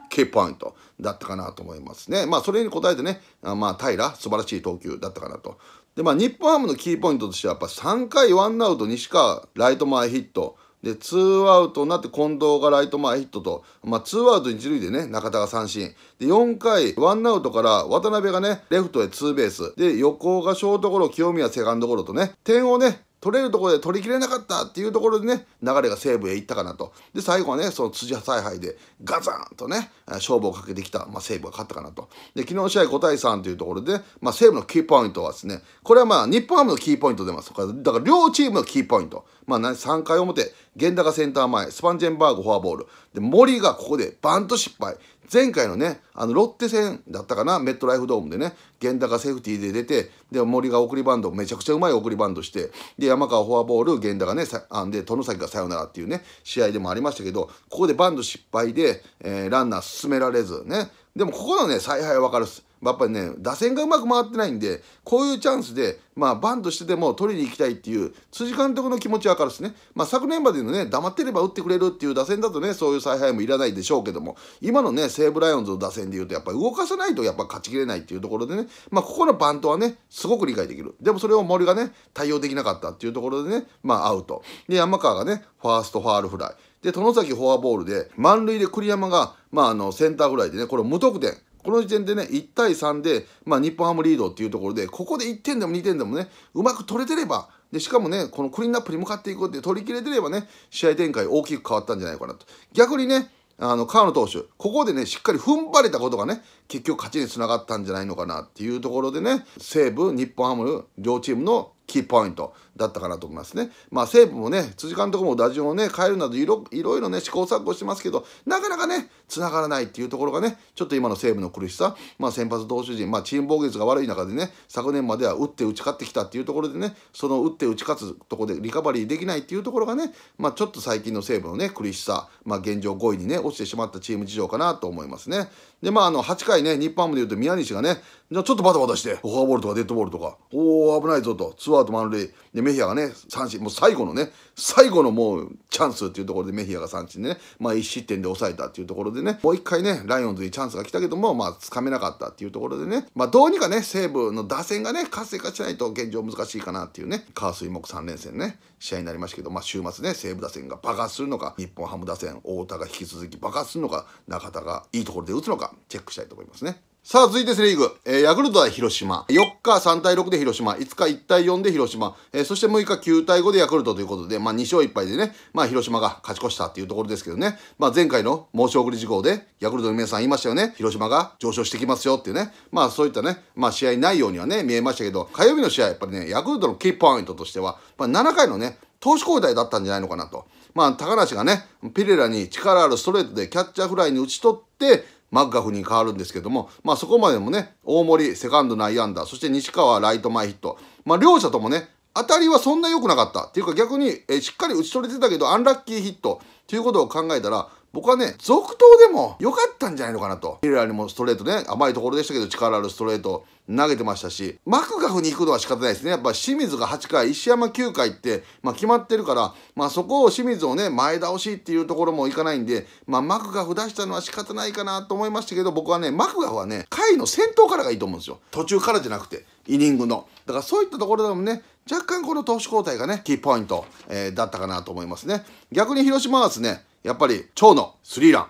K ポイントだったかなと思いますね。まあ、それに応えてね、まあ、平、素晴らしい投球だったかなと。で、まあ、日本ハムのキーポイントとしては、やっぱ3回ワンアウト、西川、ライト前ヒット。で、ツーアウトになって近藤がライト前ヒットと、まあ、ツーアウト一塁でね、中田が三振。で、4回、ワンアウトから渡辺がね、レフトへツーベース。で、横がショートゴロ、清宮セカンドゴロとね、点をね、取れるところで取りきれなかったっていうところでね、流れが西武へ行ったかなと。で、最後はね、その辻采配でガザンとね、勝負をかけてきた、まあ、西武が勝ったかなと。で、昨日の試合5対3というところで、まあ、西武のキーポイントはですね、これはまあ、日本ハムのキーポイント出ます。だから両チームのキーポイント。まあ、3回表、源田がセンター前、スパンジェンバーグフォアボール。で、森がここでバント失敗。前回のね、あの、ロッテ戦だったかな、メットライフドームでね、源田がセーフティーで出て、で、森が送りバンド、めちゃくちゃうまい送りバンドして、で、山川フォアボール、源田がね、あんで、殿崎がサヨナラっていうね、試合でもありましたけど、ここでバンド失敗で、えー、ランナー進められず、ね、でもここのね、采配はわかるっす。やっぱりね、打線がうまく回ってないんで、こういうチャンスで、まあ、バントしてでも取りに行きたいっていう、辻監督の気持ちは分かるしすね。まあ、昨年までのね、黙ってれば打ってくれるっていう打線だとね、そういう采配もいらないでしょうけども、今のね、西武ライオンズの打線でいうと、やっぱり動かさないとやっぱ勝ちきれないっていうところでね、まあ、ここのバントはね、すごく理解できる。でもそれを森がね、対応できなかったっていうところでね、まあ、アウト。で、山川がね、ファーストファールフライ。で、外崎フォアボールで、満塁で栗山が、まあ、あの、センターフライでね、これ無得点。この時点でね、1対3で、まあ、日本ハムリードっていうところで、ここで1点でも2点でもね、うまく取れてれば、で、しかもね、このクリーンナップに向かっていくって取り切れてればね、試合展開大きく変わったんじゃないかなと。逆にね、あの、川野投手、ここでね、しっかり踏ん張れたことがね、結局勝ちにつながったんじゃないのかなっていうところでね、西武、日本ハム、両チームのキーポイント。だったかなと思いますね。まあ、西武もね、辻監督も打順をね、変えるなどいろいろね、試行錯誤してますけど、なかなかね、繋がらないっていうところがね、ちょっと今の西武の苦しさ、まあ、先発投手陣、まあ、チーム防御率が悪い中でね、昨年までは打って打ち勝ってきたっていうところでね、その打って打ち勝つところでリカバリーできないっていうところがね、まあ、ちょっと最近の西武のね、苦しさ、まあ、現状5位にね、落ちてしまったチーム事情かなと思いますね。で、まあ、あの、8回ね、日本ハムでいうと宮西がね、ちょっとバタバタして、フォアボールとかデッドボールとか、おー、危ないぞと、ツーアウト満塁。でメヒアがね、三振、もう最後のね、最後のもうチャンスっていうところでメヒアが三振でね、まあ1失点で抑えたっていうところでね、もう一回ね、ライオンズにチャンスが来たけども、まあ掴めなかったっていうところでね、まあどうにかね、西武の打線がね、活性化しないと現状難しいかなっていうね、火水木3連戦ね、試合になりましたけど、まあ週末ね、西武打線が爆発するのか、日本ハム打線、太田が引き続き爆発するのか、中田がいいところで打つのか、チェックしたいと思いますね。さあ、続いてセリーグ。えー、ヤクルトは広島。4日3対6で広島。5日1対4で広島。えー、そして6日9対5でヤクルトということで、まあ2勝1敗でね、まあ広島が勝ち越したっていうところですけどね。まあ前回の申し送り事項で、ヤクルトの皆さん言いましたよね。広島が上昇してきますよっていうね。まあそういったね、まあ試合ないようにはね、見えましたけど、火曜日の試合、やっぱりね、ヤクルトのキーポイントとしては、まあ7回のね、投手交代だったんじゃないのかなと。まあ高梨がね、ピレラに力あるストレートでキャッチャーフライに打ち取って、マクガフに変わるんですけども、まあ、そこまでもね、大森、セカンド内安打、そして西川、ライト前ヒット。まあ、両者ともね、当たりはそんな良くなかった。っていうか逆に、えしっかり打ち取れてたけど、アンラッキーヒット。ということを考えたら、僕はね、続投でも良かったんじゃないのかなと。ミラーにもストレートね、甘いところでしたけど力あるストレート投げてましたし、マクガフに行くのは仕方ないですね。やっぱ清水が8回、石山9回って、まあ、決まってるから、まあ、そこを清水をね、前倒しっていうところもいかないんで、まあ、マクガフ出したのは仕方ないかなと思いましたけど、僕はね、マクガフはね、回の先頭からがいいと思うんですよ。途中からじゃなくて、イニングの。だからそういったところでもね、若干この投手交代がね、キーポイント、えー、だったかなと思いますね。逆に広島はですね、やっぱり長野、スリーラン、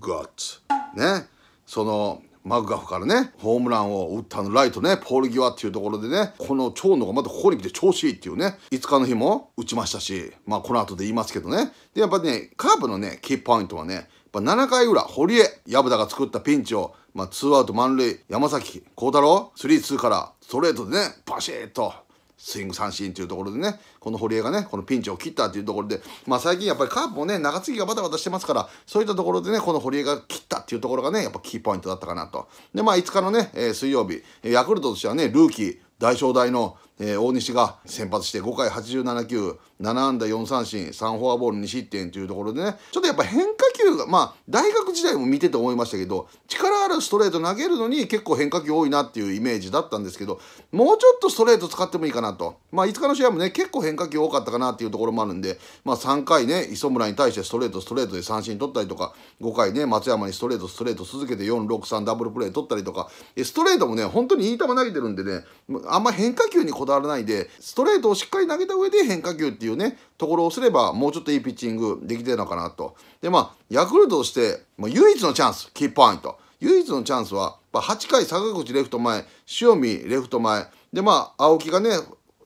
グッツ。ね。その、マグガフからね、ホームランを打ったのライトね、ポール際っていうところでね、この長野がまたここに来て調子いいっていうね、5日の日も打ちましたし、まあこの後で言いますけどね。で、やっぱね、カープのね、キーポイントはね、やっぱ7回裏、堀江、薮田が作ったピンチを、まあ2アウト満塁、山崎、幸太郎、3-2からストレートでね、バシッとスイング三振というところでね、この堀江がね、このピンチを切ったというところで、まあ最近やっぱりカープもね、中継ぎがバタバタしてますから、そういったところでね、この堀江が切ったっていうところがね、やっぱキーポイントだったかなと。で、まあ5日のね、えー、水曜日、ヤクルトとしてはね、ルーキー、大正大のえー、大西が先発して5回87球7安打4三振3フォアボール2失点というところでねちょっとやっぱ変化球がまあ大学時代も見てて思いましたけど力あるストレート投げるのに結構変化球多いなっていうイメージだったんですけどもうちょっとストレート使ってもいいかなとまあ5日の試合もね結構変化球多かったかなっていうところもあるんで、まあ、3回ね磯村に対してストレートストレートで三振取ったりとか5回ね松山にストレートストレート続けて463ダブルプレー取ったりとかストレートもね本当にいい球投げてるんでねあんま変化球に答だわらないで、ストレートをしっかり投げた上で変化球っていうね、ところをすれば、もうちょっといいピッチングできてるのかなと。で、まあ、ヤクルトとして、まあ、唯一のチャンス、キーポイント。唯一のチャンスは、8回坂口レフト前、塩見レフト前、で、まあ、青木がね、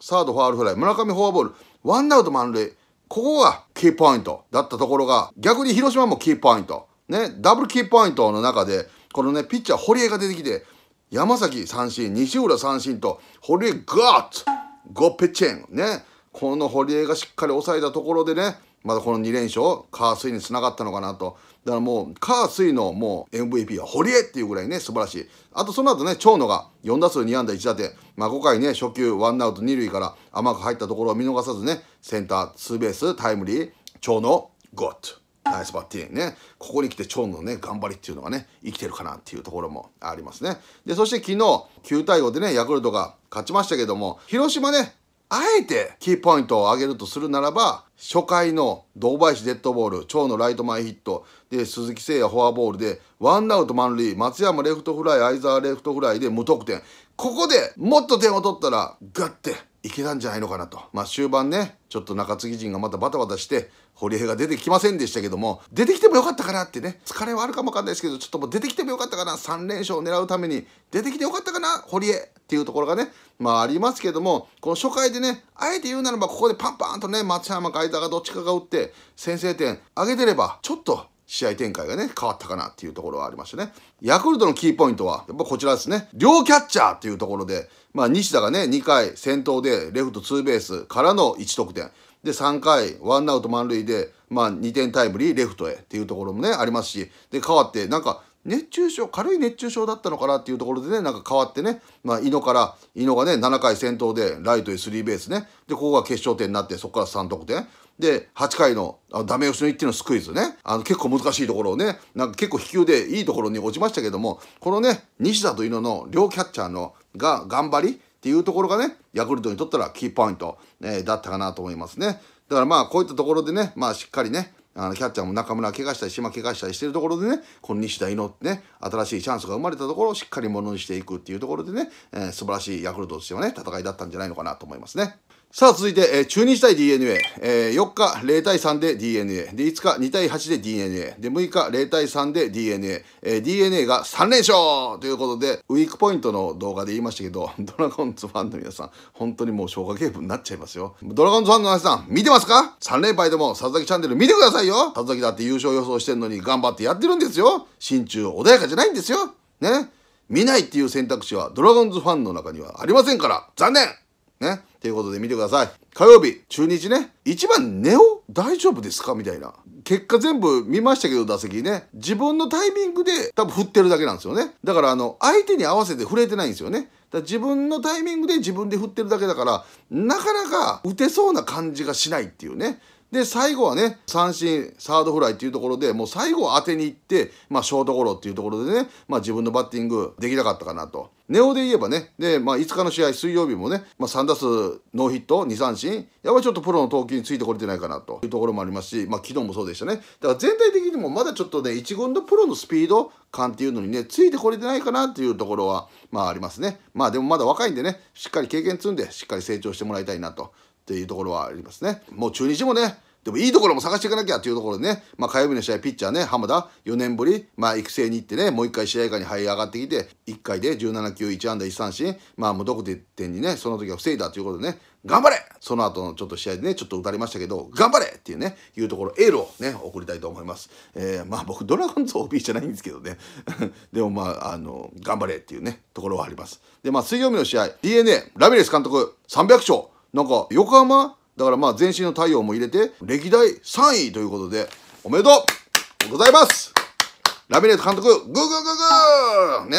サードファールフライ、村上フォアボール、ワンアウト満塁。ここがキーポイントだったところが、逆に広島もキーポイント。ね、ダブルキーポイントの中で、このね、ピッチャー堀江が出てきて、山崎三振、西浦三振と、堀江ガッツ、ゴペチェン。ね。この堀江がしっかり抑えたところでね、またこの2連勝、カースイにつながったのかなと。だからもう、カースイのもう MVP は堀江っていうぐらいね、素晴らしい。あとその後ね、長野が4打数2安打1打点。まあ5回ね、初球ワンアウト2塁から甘く入ったところを見逃さずね、センター、ツーベース、タイムリー、長野、ゴッド。ナイスバッティングね。ここに来て、チョンのね、頑張りっていうのがね、生きてるかなっていうところもありますね。で、そして昨日、9対5でね、ヤクルトが勝ちましたけども、広島ね、あえてキーポイントを上げるとするならば、初回の堂林デッドボール、長のライト前ヒット、で、鈴木誠也フォアボールで、ワンアウト満塁、松山レフトフライ、相沢レフトフライで無得点。ここでもっと点を取ったら、ガッていけたんじゃないのかなと。まあ終盤ね、ちょっと中継ぎ陣がまたバタバタして、堀江が出てきませんでしたけども、出てきてもよかったかなってね、疲れはあるかもわかんないですけど、ちょっともう出てきてもよかったかな、3連勝を狙うために、出てきてよかったかな、堀江っていうところがね、まあありますけども、この初回でね、あえて言うならば、ここでパンパンとね、松山海太がどっちかが打って、先制点上げてれば、ちょっと試合展開がね、変わったかなっていうところはありましたね。ヤクルトのキーポイントは、やっぱこちらですね。両キャッチャーっていうところで、まあ、西田がね、2回先頭でレフトツーベースからの1得点。で、3回、ワンアウト満塁で、まあ、2点タイムリー、レフトへっていうところもね、ありますし、で、変わって、なんか、熱中症、軽い熱中症だったのかなっていうところでね、なんか変わってね、まあ、井野から、井野がね、7回先頭でライトへスリーベースね、で、ここが決勝点になって、そこから3得点。で、8回のダメ押しの1点のスクイズね。あの、結構難しいところをね、なんか結構飛球でいいところに落ちましたけども、このね、西田とい野の両キャッチャーのが頑張りっていうところがね、ヤクルトにとったらキーポイント、えだったかなと思いますね。だからまあ、こういったところでね、まあ、しっかりね、あのキャッチャーも中村怪我したり島怪我したりしてるところでねこの西田野ってね新しいチャンスが生まれたところをしっかりものにしていくっていうところでね、えー、素晴らしいヤクルトとしてはね戦いだったんじゃないのかなと思いますね。さあ続いて、えー、中日対 d n a、えー、4日0対3で d n a で5日2対8で d n a で6日0対3で d n a、えー、d n a が3連勝ということでウィークポイントの動画で言いましたけど ドラゴンズファンの皆さん本当にもう消化ゲームになっちゃいますよドラゴンズファンの皆さん見てますか ?3 連敗でも佐々木チャンネル見てくださいよ佐々木だって優勝予想してんのに頑張ってやってるんですよ心中穏やかじゃないんですよね見ないっていう選択肢はドラゴンズファンの中にはありませんから残念ねということで見てください。火曜日、中日ね、1番ネオ大丈夫ですかみたいな。結果全部見ましたけど、打席ね。自分のタイミングで多分振ってるだけなんですよね。だからあの、相手に合わせて振れてないんですよね。だ自分のタイミングで自分で振ってるだけだから、なかなか打てそうな感じがしないっていうね。で、最後はね、三振、サードフライっていうところで、もう最後当てに行って、まあ、ショートゴロっていうところでね、まあ、自分のバッティングできなかったかなと。ネオで言えばね、で、まあ、5日の試合、水曜日もね、まあ、3打数ノーヒット、2三振、やっぱりちょっとプロの投球についてこれてないかなというところもありますし、まあ、昨日もそうでしたね。だから全体的にもまだちょっとね、1軍のプロのスピード感っていうのにね、ついてこれてないかなっていうところは、まあ、ありますね。まあ、でもまだ若いんでね、しっかり経験積んで、しっかり成長してもらいたいなと、っていうところはありますね。もう中日もね、でもいいところも探していかなきゃというところでね、まあ、火曜日の試合、ピッチャーね、浜田、4年ぶり、まあ、育成に行ってね、もう1回試合下に這い上がってきて、1回で17球、1安打、1三振、まあ、無得点にね、その時は防いだということでね、頑張れその後のちょっと試合でね、ちょっと打たれましたけど、頑張れっていうね、いうところ、エールをね、送りたいと思います。えー、まあ僕、ドラゴンズ OB じゃないんですけどね。でもまあ、あの、頑張れっていうね、ところはあります。で、まあ、水曜日の試合、DNA、ラミレス監督、300勝。なんか、横浜だからまあ全身の太陽も入れて、歴代3位ということで、おめでとうございますラミレート監督、グーグーグーーね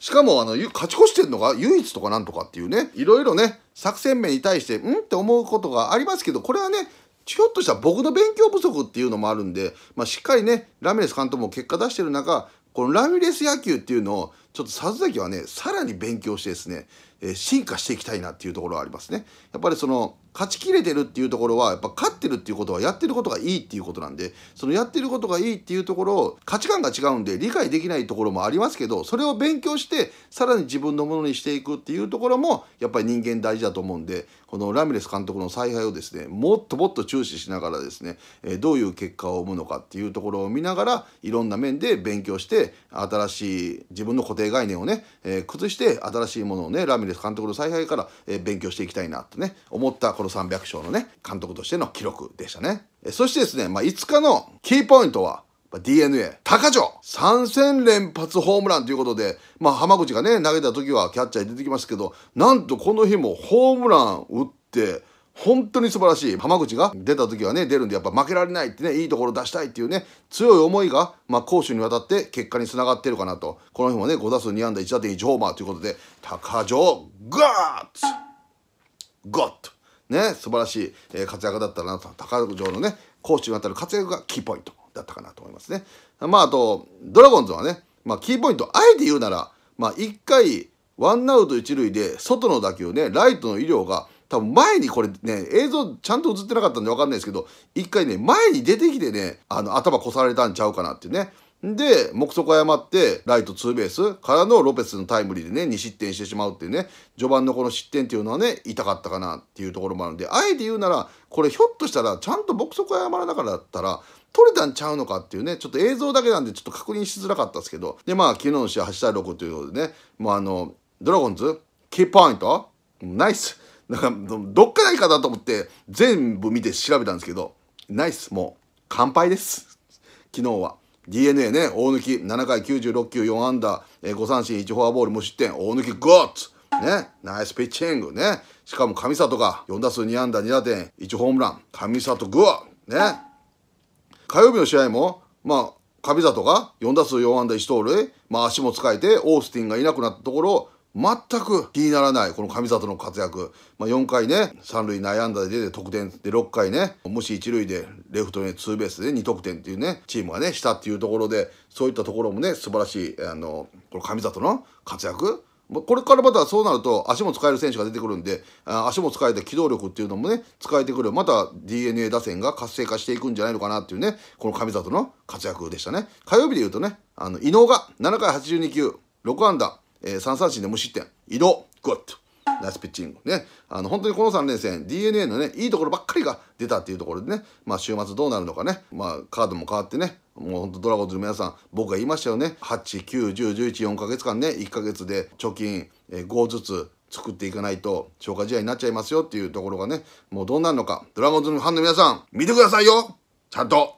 しかも、あの、勝ち越してんのが唯一とかなんとかっていうね、いろいろね、作戦面に対して、んって思うことがありますけど、これはね、ちょっとした僕の勉強不足っていうのもあるんで、まあ、しっかりね、ラミレス監督も結果出してる中、このラミレス野球っていうのを、ちょっと佐々木はね、さらに勉強してですね、えー、進化していきたいなっていうところはありますね。やっぱりその、勝ちきれてるっていうところはやっぱ勝ってるっていうことはやってることがいいっていうことなんでそのやってることがいいっていうところを価値観が違うんで理解できないところもありますけどそれを勉強してさらに自分のものにしていくっていうところもやっぱり人間大事だと思うんでこのラミレス監督の采配をですねもっともっと注視しながらですねどういう結果を生むのかっていうところを見ながらいろんな面で勉強して新しい自分の固定概念をね、え崩して新しいものをねラミレス監督の采配から、え勉強していきたいなとね思ったこのル300勝のね、監督としての記録でしたね。そしてですね、まあ、5日のキーポイントは、DNA、高城、3戦連発ホームランということで、まあ、浜口がね、投げた時はキャッチャーに出てきますけど、なんとこの日もホームラン打って、本当に素晴らしい。浜口が出た時はね、出るんで、やっぱ負けられないってね、いいところ出したいっていうね、強い思いが、まあ、攻守にわたって結果につながってるかなと。この日もね、5打数2安打1打点1ホーマーということで、高城、ガーッツゴッドね、素晴らしい、え活躍だったなと、高城のね、コーチにあたる活躍がキーポイントだったかなと思いますね。まあ、あと、ドラゴンズはね、まあ、キーポイント、あえて言うなら、まあ、1回、ワンアウト1塁で、外の打球ね、ライトの医療が、多分前にこれね、映像ちゃんと映ってなかったんで分かんないですけど、1回ね、前に出てきてね、あの、頭こされたんちゃうかなっていうね。で、目測誤って、ライトツーベースからのロペスのタイムリーでね、2失点してしまうっていうね、序盤のこの失点っていうのはね、痛かったかなっていうところもあるんで、あえて言うなら、これひょっとしたら、ちゃんと目測誤らなかったら、取れたんちゃうのかっていうね、ちょっと映像だけなんでちょっと確認しづらかったですけど、で、まあ、昨日の試合8対6ということでね、もうあの、ドラゴンズ、キーポイントナイスなんか、どっかないかなと思って、全部見て調べたんですけど、ナイスもう、乾杯です。昨日は。d n a ね大抜き7回96球4安打、えー、5三振1フォアボール無失点大抜きゴッツね、ナイスピッチングね。しかも神里が4打数2安打2打点、1ホームラン、神里グワね。火曜日の試合も、まあ、神里が4打数4安打1盗塁、まあ足も使えて、オースティンがいなくなったところ、全く気にならない、この神里の活躍。まあ、4回ね、3塁悩んだで出て得点で6回ね、もし1塁でレフトにツーベースで2得点っていうね、チームがね、したっていうところで、そういったところもね、素晴らしい、あの、この神里の活躍。これからまたそうなると足も使える選手が出てくるんで、足も使えて機動力っていうのもね、使えてくる。また DNA 打線が活性化していくんじゃないのかなっていうね、この神里の活躍でしたね。火曜日で言うとね、あの、伊能が7回82球、6安打、えー、3三振で無失点移動グッドナイスピッチングねあの本当にこの3連戦 d n a のねいいところばっかりが出たっていうところでね、まあ、週末どうなるのかね、まあ、カードも変わってねもう本当ドラゴンズの皆さん僕が言いましたよね8910114か月間ね1か月で貯金5ずつ作っていかないと消化試合になっちゃいますよっていうところがねもうどうなるのかドラゴンズのファンの皆さん見てくださいよちゃんと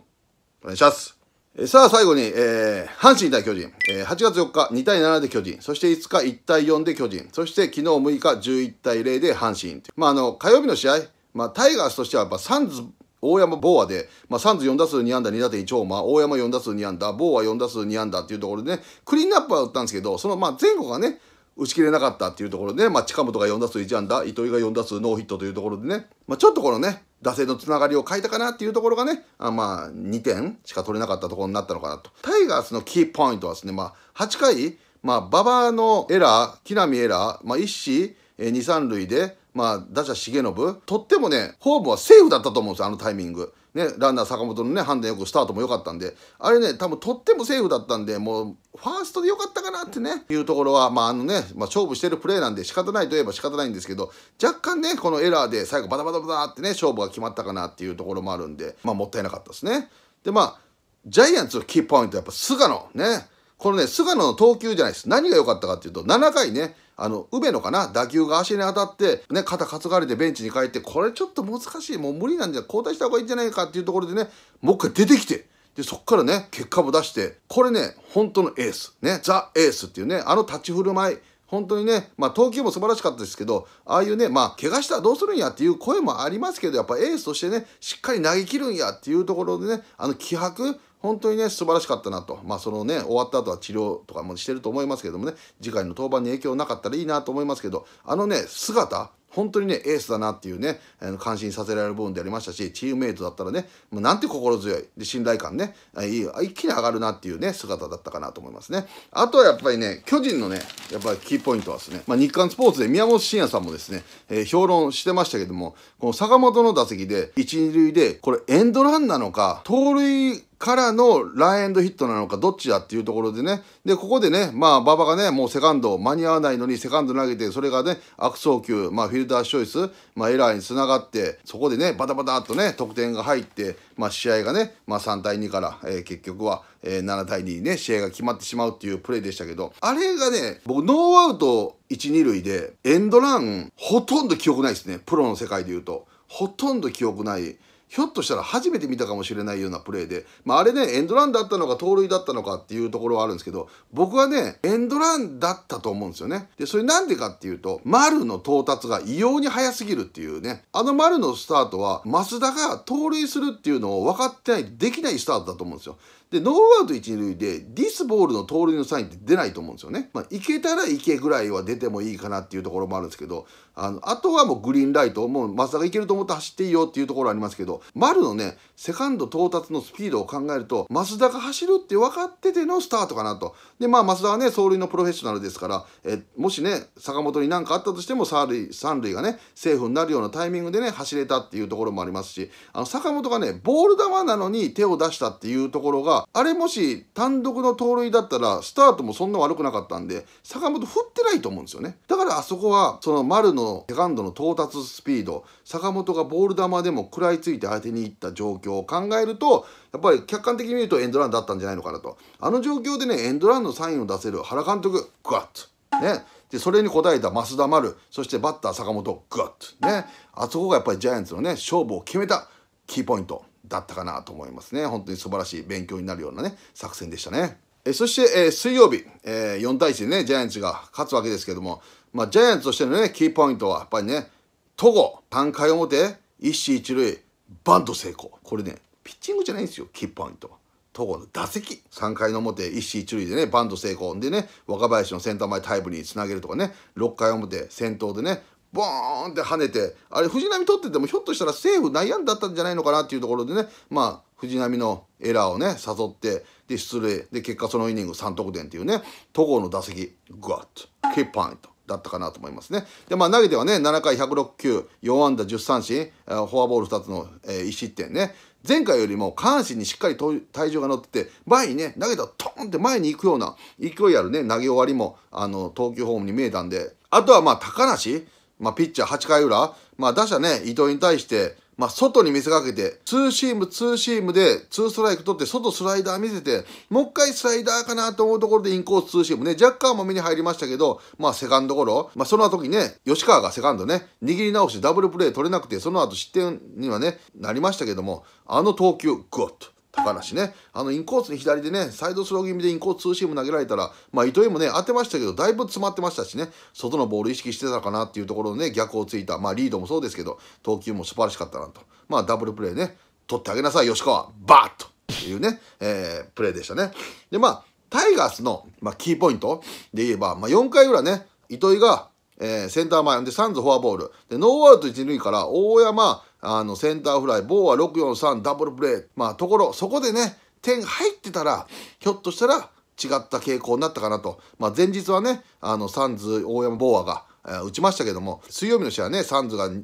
お願いしますさあ、最後に、えー、阪神対巨人、えー、8月4日、2対7で巨人、そして5日、1対4で巨人、そして昨日6日、11対0で阪神。まあ、あの、火曜日の試合、まあ、タイガースとしては、やっサンズ、大山、ボーアで、まあ、サンズ4打数2安打、2打点1ホーマー、大山4打数2安打、ボーア4打数2安打っていうところでね、クリーンアップは打ったんですけど、その、まあ、前後がね、打ち切れなかったっていうところで、まあ、近本が4打数1安打、糸井が4打数ノーヒットというところでね、まあ、ちょっとこのね、打線のつながりを変えたかなっていうところがね、あまあ、2点しか取れなかったところになったのかなと。タイガースのキーポイントはですね、まあ、8回、まあ、馬場のエラー、木浪エラー、まあ、1死、2、3塁で、まあ、打者重信、とってもね、ホームはセーフだったと思うんですよ、あのタイミング。ね、ランナー坂本のね、判断よくスタートも良かったんで、あれね、多分とってもセーフだったんで、もう、ファーストで良かったかなってね、いうところは、まあ、あのね、まあ、勝負してるプレーなんで仕方ないといえば仕方ないんですけど、若干ね、このエラーで最後バタバタバタってね、勝負が決まったかなっていうところもあるんで、まあ、もったいなかったですね。で、まあ、ジャイアンツのキーポイントはやっぱ菅野ね。このね、菅野の投球じゃないです。何が良かったかっていうと、7回ね、あの、梅野かな、打球が足に当たって、ね、肩担がれてベンチに帰って、これちょっと難しい、もう無理なんじゃ、交代した方がいいんじゃないかっていうところでね、もう一回出てきて、で、そっからね、結果も出して、これね、本当のエース、ね、ザ・エースっていうね、あの立ち振る舞い、本当にね、まあ、投球も素晴らしかったですけど、ああいうね、まあ、怪我したらどうするんやっていう声もありますけど、やっぱエースとしてね、しっかり投げ切るんやっていうところでね、あの気迫、本当にね、素晴らしかったなと。まあ、そのね、終わった後は治療とかもしてると思いますけどもね、次回の登板に影響なかったらいいなと思いますけど、あのね、姿、本当にね、エースだなっていうね、えー、感心させられる部分でありましたし、チームメイトだったらね、もうなんて心強い。で、信頼感ね、いい、一気に上がるなっていうね、姿だったかなと思いますね。あとはやっぱりね、巨人のね、やっぱりキーポイントはですね、まあ、日刊スポーツで宮本慎也さんもですね、えー、評論してましたけども、この坂本の打席で、一塁で、これエンドランなのか、盗塁からのランエンドヒットなのかどっちだっていうところでね。で、ここでね、まあ、馬場がね、もうセカンド間に合わないのにセカンド投げて、それがね、悪送球、まあ、フィルターチョイス、まあ、エラーにつながって、そこでね、バタバタっとね、得点が入って、まあ、試合がね、まあ、3対2から、えー、結局は、えー、7対2にね、試合が決まってしまうっていうプレーでしたけど、あれがね、僕、ノーアウト1、2塁で、エンドラン、ほとんど記憶ないですね。プロの世界で言うと。ほとんど記憶ない。ひょっとしたら初めて見たかもしれないようなプレーで、まあ、あれね、エンドランだったのか、盗塁だったのかっていうところはあるんですけど、僕はね、エンドランだったと思うんですよね。で、それなんでかっていうと、丸の到達が異様に早すぎるっていうね、あの丸のスタートは、増田が盗塁するっていうのを分かってない、できないスタートだと思うんですよ。で、ノーアウト一塁で、ディスボールの盗塁のサインって出ないと思うんですよね。まあ、いけたらいけぐらいは出てもいいかなっていうところもあるんですけど、あの、あとはもうグリーンライト、もう松田がいけると思って走っていいよっていうところありますけど、丸のね、セカンド到達のスピードを考えると、増田が走るって分かっててのスタートかなと。で、まあ、増田はね、走塁のプロフェッショナルですから、えもしね、坂本に何かあったとしても、三塁、三塁がね、セーフになるようなタイミングでね、走れたっていうところもありますし、あの、坂本がね、ボール球なのに手を出したっていうところが、あれもし単独の盗塁だったらスタートもそんな悪くなかったんで坂本振ってないと思うんですよねだからあそこはその丸のセカンドの到達スピード坂本がボール球でも食らいついて当てにいった状況を考えるとやっぱり客観的に見るとエンドランだったんじゃないのかなとあの状況でねエンドランのサインを出せる原監督グワッとねでそれに応えた増田丸そしてバッター坂本グワッとねあそこがやっぱりジャイアンツのね勝負を決めたキーポイントだったかなと思いますね。本当に素晴らしい勉強になるようなね、作戦でしたね。えそして、え水曜日、え4対1でね、ジャイアンツが勝つわけですけども、まあ、ジャイアンツとしてのね、キーポイントは、やっぱりね、戸郷、3回表、一死一塁、バント成功。これね、ピッチングじゃないんですよ、キーポイントは。戸郷の打席3回の表一死一塁でねバント成功でね若林のセンター前タイムにつなげるとかね6回表先頭でねボーンって跳ねて、あれ藤浪取っててもひょっとしたらセーフ悩んだったんじゃないのかなっていうところでね、まあ藤浪のエラーをね、誘って、で出塁、で結果そのイニング3得点っていうね、戸郷の打席、グワッと、キーパーと。だったかなと思いますね。で、まあ投げてはね、7回106球、4安打10三振、フォアボール2つの、え1失点ね。前回よりも下半身にしっかり体重が乗ってて、前にね、投げたらトーンって前に行くような勢いあるね、投げ終わりも、あの、投球フォームに見えたんで、あとはまあ高梨、まあ、ピッチャー8回裏、まあ、打者ね、伊藤に対して、まあ、外に見せかけて、ツーシーム、ツーシームで、ツーストライク取って、外スライダー見せて、もう一回スライダーかなと思うところでインコースツーシームね、若干も目に入りましたけど、まあ、セカンドゴロ、まあ、その時ね、吉川がセカンドね、握り直してダブルプレー取れなくて、その後失点にはね、なりましたけども、あの投球、グッと。話ね。あの、インコースに左でね、サイドスロー気味でインコースツーシーム投げられたら、まあ、糸井もね、当てましたけど、だいぶ詰まってましたしね、外のボール意識してたかなっていうところでね、逆をついた、まあ、リードもそうですけど、投球も素晴らしかったなと。まあ、ダブルプレーね、取ってあげなさい、吉川バーッというね、えー、プレーでしたね。で、まあ、タイガースの、まあ、キーポイントで言えば、まあ、4回裏ね、糸井が、えー、センター前でサンズフォアボールでノーアウト一塁から大山あのセンターフライ棒は643ダブルプレーまあところそこでね点入ってたらひょっとしたら違った傾向になったかなと、まあ、前日はねあのサンズ大山ボーアが打ちましたけども水曜日の試合はねサンズが2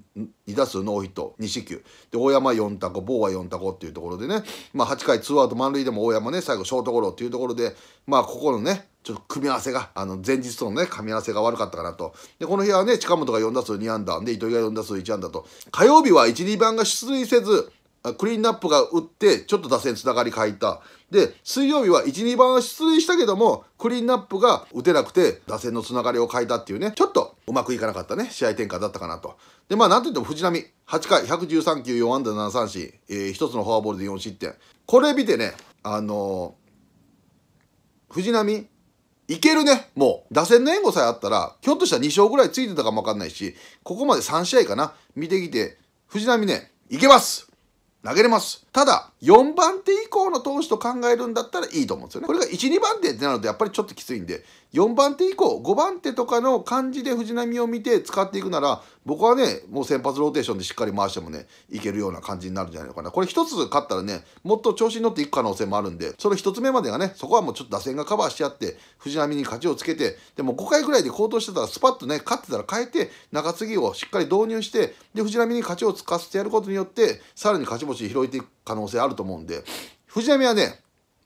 打数ノーヒット2四球で大山4打コボーア4打コっていうところでね、まあ、8回ツーアウト満塁でも大山ね最後ショートゴロっていうところでまあここのねちょっと組み合わせが、あの、前日とのね、組み合わせが悪かったかなと。で、この日はね、近本が4打数2安打、で、糸井が4打数1安打と。火曜日は1、2番が出塁せず、クリーンナップが打って、ちょっと打線つながり変えた。で、水曜日は1、2番は出塁したけども、クリーンナップが打てなくて、打線のつながりを変えたっていうね、ちょっとうまくいかなかったね、試合展開だったかなと。で、まあ、なんといっても藤浪、8回、113球、4安打、7三振、えー、1つのフォアボールで4失点。これ見てね、あのー、藤浪、いけるね。もう、打線の援護さえあったら、ひょっとしたら2勝ぐらいついてたかもわかんないし、ここまで3試合かな、見てきて、藤浪ね、いけます投げれます。ただ、4番手以降の投手と考えるんだったらいいと思うんですよね。これが1、2番手ってなるとやっぱりちょっときついんで、4番手以降5番手とかの感じで藤浪を見て使っていくなら僕はねもう先発ローテーションでしっかり回してもねいけるような感じになるんじゃないのかなこれ1つ勝ったらねもっと調子に乗っていく可能性もあるんでその1つ目までがねそこはもうちょっと打線がカバーしあって藤浪に勝ちをつけてでも5回ぐらいで高騰してたらスパッとね勝ってたら変えて中継ぎをしっかり導入してで藤浪に勝ちをつかせてやることによってさらに勝ち星拾えていく可能性あると思うんで藤浪はね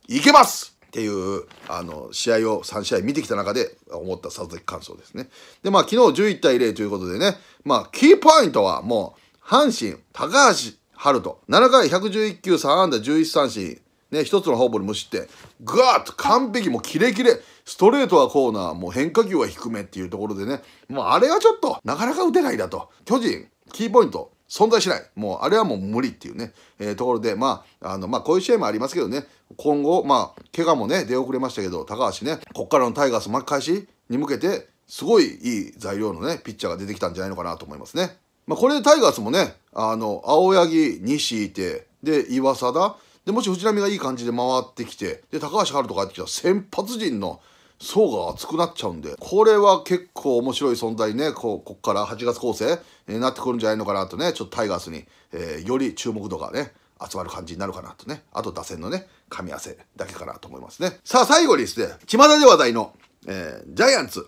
いけますっていうあの試合を3試合見てきた中で思った佐々木感想ですね。で、まあ昨日11対0ということでね、まあキーポイントはもう阪神、高橋春人、7回111球3安打11三振、ね、1つのフォムにル無失点、ガーッと完璧、もうキレキレ、ストレートはコーナー、もう変化球は低めっていうところでね、もうあれがちょっとなかなか打てないだと。巨人、キーポイント、存在しない。もう、あれはもう無理っていうね、えー、ところで、まあ、あの、まあ、こういう試合もありますけどね、今後、まあ、怪我もね、出遅れましたけど、高橋ね、こっからのタイガース巻き返しに向けて、すごいいい材料のね、ピッチャーが出てきたんじゃないのかなと思いますね。まあ、これでタイガースもね、あの、青柳、西いて、で、岩貞、で、もし藤浪がいい感じで回ってきて、で、高橋遥人がやってきたら先発陣の層が厚くなっちゃうんで、これは結構面白い存在ね、こう、こっから8月構成、えなってくるんじゃないのかなとね、ちょっとタイガースに、えー、より注目度がね、集まる感じになるかなとね。あと打線のね、噛み合わせだけかなと思いますね。さあ、最後にですね、巷で話題の、えー、ジャイアンツ、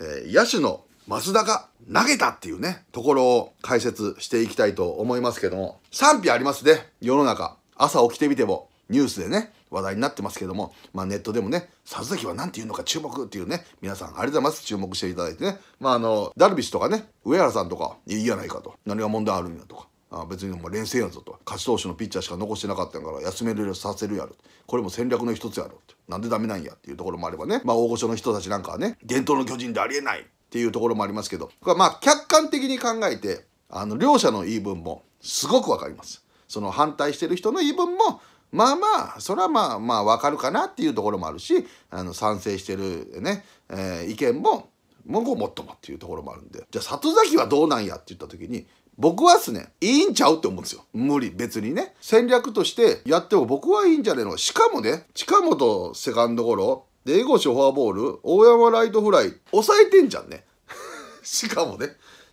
えー、野手の増田が投げたっていうね、ところを解説していきたいと思いますけども、賛否ありますね、世の中。朝起きてみても、ニュースでね、話題になってますけども、まあ、ネットでもね、佐々木は何て言うのか注目っていうね、皆さんありがとうございます。注目していただいてね。まあ、あの、ダルビッシュとかね、上原さんとか、いいやないかと。何が問題あるんやとか。あ別にもう連戦やぞと勝ち投手のピッチャーしか残してなかったんから休めるよさせるやろこれも戦略の一つやろなんでダメなんやっていうところもあればね、まあ、大御所の人たちなんかはね伝統の巨人でありえないっていうところもありますけどまあ客観的に考えてあの両者の言い分もすごく分かります。その反対してる人の言い分もまあまあそれはまあまあわかるかなっていうところもあるしあの賛成してるね、えー、意見ももうもっともっていうところもあるんでじゃあ里崎はどうなんやって言った時に僕はっすねいいんちゃうって思うんですよ無理別にね戦略としてやっても僕はいいんじゃねえのしかもね近本セカンドゴロで江越フォアボール大山ライトフライ抑えてんじゃんね しかもね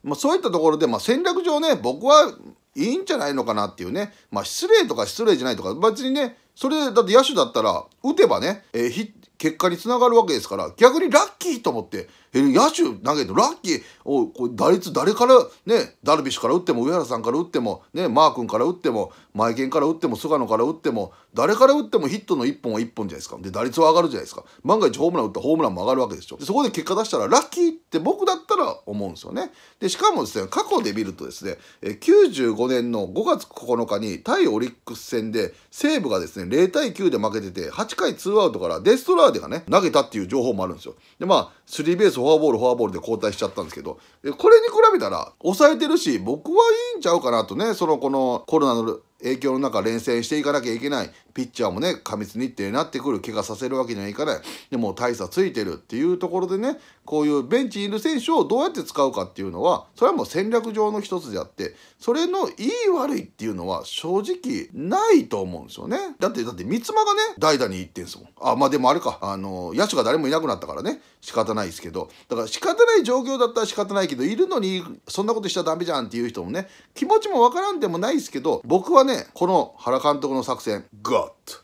まあ、そういったところで、まあ、戦略上ね僕はいいんじゃないのかなっていうね。まあ、失礼とか失礼じゃないとか、別にね、それだって野手だったら、打てばね、えー、結果につながるわけですから、逆にラッキーと思って、えー、野手投げて、ラッキー、おこれ打率誰から、ね、ダルビッシュから打っても、上原さんから打っても、ね、マー君から打っても、前剣から打っても菅野から打っても誰から打ってもヒットの1本は1本じゃないですかで打率は上がるじゃないですか万が一ホームラン打ったらホームランも上がるわけでしょでそこで結果出したらラッキーって僕だったら思うんですよねでしかもですね過去で見るとですね95年の5月9日に対オリックス戦で西武がですね0対9で負けてて8回2アウトからデストラーデがね投げたっていう情報もあるんですよでまあスリーベースフォアボールフォアボールで交代しちゃったんですけどこれに比べたら抑えてるし僕はいいんちゃうかなとねそのこのコロナの影響の中連戦していかなきゃいけないピッチャーもね過密日程になってくる怪我させるわけにはいかないでも大差ついてるっていうところでねこういうベンチにいる選手をどうやって使うかっていうのはそれはもう戦略上の一つであってそれのいい悪いっていうのは正直ないと思うんですよねだってだって三つ間がね代打に行ってんすもんあまあでもあれかあの野手が誰もいなくなったからね仕方ないですけどだから仕方ない状況だったら仕方ないけどいるのにそんなことしちゃダメじゃんっていう人もね気持ちもわからんでもないですけど僕はねこの原監督の作戦が o t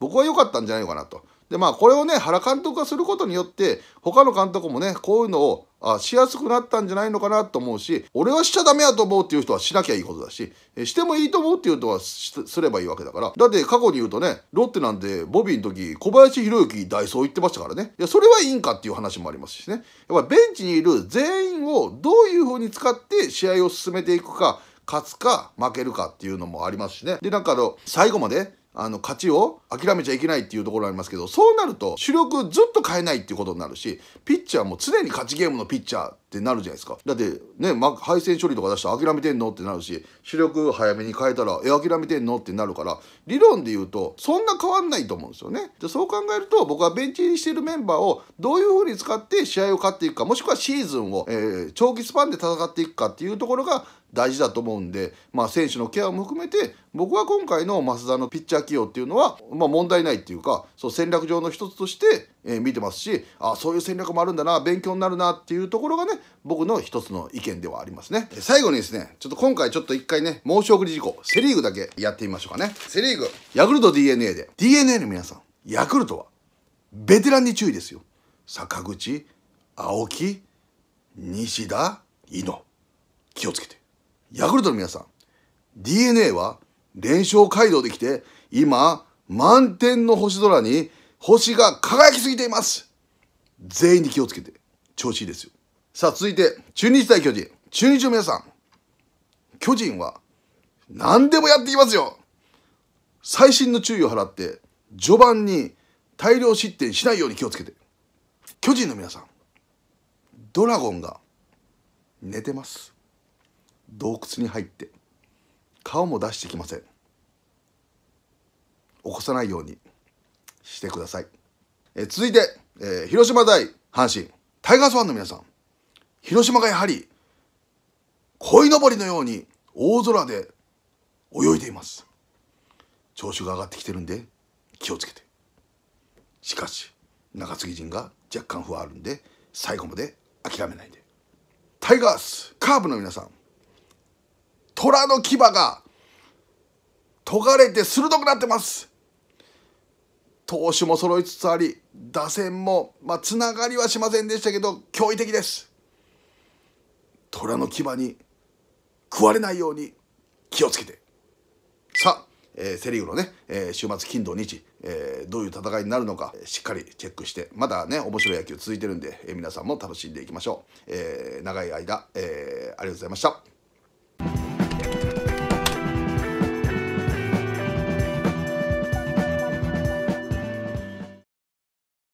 僕は良かったんじゃないのかなとでまあこれをね原監督がすることによって他の監督もねこういうのをあしやすくなったんじゃないのかなと思うし俺はしちゃダメやと思うっていう人はしなきゃいいことだししてもいいと思うっていう人はすればいいわけだからだって過去に言うとねロッテなんでボビーの時小林宏之ダイソー行ってましたからねいやそれはいいんかっていう話もありますしねやっぱりベンチにいる全員をどういうふうに使って試合を進めていくか勝つか負けるかっていうのもありますしね。で、なんかあの、最後まであの勝ちを諦めちゃいけないっていうところありますけどそうなると主力ずっと変えないっていうことになるしピッチャーも常に勝ちゲームのピッチャーってなるじゃないですかだってね、ま、敗戦処理とか出したら諦めてんのってなるし主力早めに変えたらえ諦めてんのってなるから理論で言うとそんな変わんないと思うんですよねでそう考えると僕はベンチ入りしてるメンバーをどういうふうに使って試合を勝っていくかもしくはシーズンを、えー、長期スパンで戦っていくかっていうところが大事だと思うんで、まあ、選手のケアも含めて僕は今回の増田のピッチャー起用っていうのは、まあ、問題ないっていうかそう戦略上の一つとして、えー、見てますしあそういう戦略もあるんだな勉強になるなっていうところがね僕の一つの意見ではありますね最後にですねちょっと今回ちょっと一回ね申し送り事項セ・リーグだけやってみましょうかねセ・リーグヤクルト d n a で d n a の皆さんヤクルトはベテランに注意ですよ坂口青木西田井野気をつけて。ヤクルトの皆さん、DNA は連勝街道できて、今、満天の星空に星が輝きすぎています全員に気をつけて、調子いいですよ。さあ、続いて、中日対巨人。中日の皆さん、巨人は何でもやってきますよ最新の注意を払って、序盤に大量失点しないように気をつけて。巨人の皆さん、ドラゴンが寝てます。洞窟に入って顔も出してきません起こさないようにしてください、え続いて、えー、広島対阪神タイガースファンの皆さん広島がやはり鯉のぼりのように大空で泳いでいます調子が上がってきてるんで気をつけてしかし中継ぎ陣が若干不安あるんで最後まで諦めないでタイガースカーブの皆さん虎の牙が研がれて鋭くなってます投手も揃いつつあり打線もまあがりはしませんでしたけど驚異的です虎の牙に食われないように気をつけてさあ、えー、セ・リーグのね、えー、週末金土日、えー、どういう戦いになるのかしっかりチェックしてまだね面白い野球続いてるんで、え皆さんも楽しんでいきましょう、え長い間、えありがとうございました